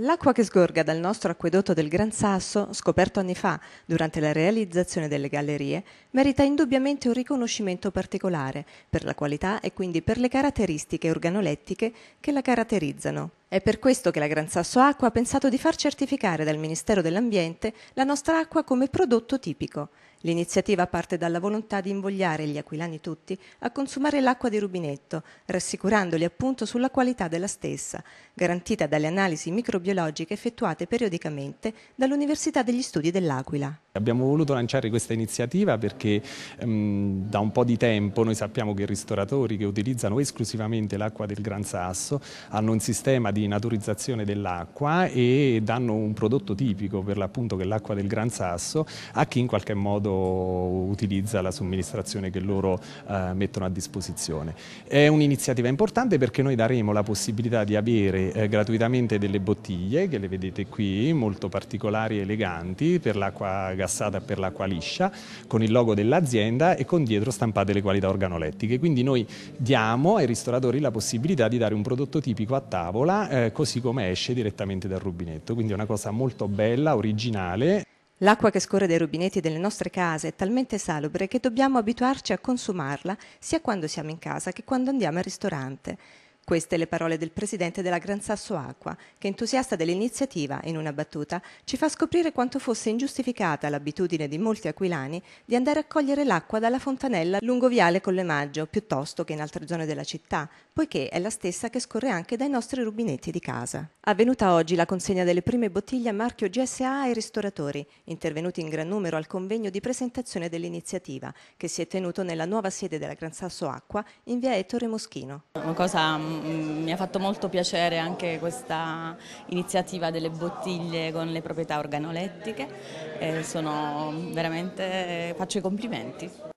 L'acqua che sgorga dal nostro acquedotto del Gran Sasso, scoperto anni fa durante la realizzazione delle gallerie, merita indubbiamente un riconoscimento particolare per la qualità e quindi per le caratteristiche organolettiche che la caratterizzano. È per questo che la Gran Sasso Acqua ha pensato di far certificare dal Ministero dell'Ambiente la nostra acqua come prodotto tipico. L'iniziativa parte dalla volontà di invogliare gli aquilani tutti a consumare l'acqua di rubinetto, rassicurandoli appunto sulla qualità della stessa, garantita dalle analisi microbiologiche effettuate periodicamente dall'Università degli Studi dell'Aquila. Abbiamo voluto lanciare questa iniziativa perché ehm, da un po' di tempo noi sappiamo che i ristoratori che utilizzano esclusivamente l'acqua del Gran Sasso hanno un sistema di naturizzazione dell'acqua e danno un prodotto tipico per l'appunto che è l'acqua del Gran Sasso a chi in qualche modo utilizza la somministrazione che loro eh, mettono a disposizione. È un'iniziativa importante perché noi daremo la possibilità di avere eh, gratuitamente delle bottiglie che le vedete qui, molto particolari e eleganti per l'acqua gastronomica ingrassata per l'acqua liscia, con il logo dell'azienda e con dietro stampate le qualità organolettiche. Quindi noi diamo ai ristoratori la possibilità di dare un prodotto tipico a tavola eh, così come esce direttamente dal rubinetto. Quindi è una cosa molto bella, originale. L'acqua che scorre dai rubinetti delle nostre case è talmente salubre che dobbiamo abituarci a consumarla sia quando siamo in casa che quando andiamo al ristorante. Queste le parole del presidente della Gran Sasso Acqua, che entusiasta dell'iniziativa, in una battuta, ci fa scoprire quanto fosse ingiustificata l'abitudine di molti aquilani di andare a cogliere l'acqua dalla fontanella lungo viale Collemaggio, piuttosto che in altre zone della città, poiché è la stessa che scorre anche dai nostri rubinetti di casa. Avvenuta oggi la consegna delle prime bottiglie a marchio GSA ai ristoratori, intervenuti in gran numero al convegno di presentazione dell'iniziativa, che si è tenuto nella nuova sede della Gran Sasso Acqua in via Ettore Moschino. Una cosa Mm, mi ha fatto molto piacere anche questa iniziativa delle bottiglie con le proprietà organolettiche, eh, sono veramente, faccio i complimenti.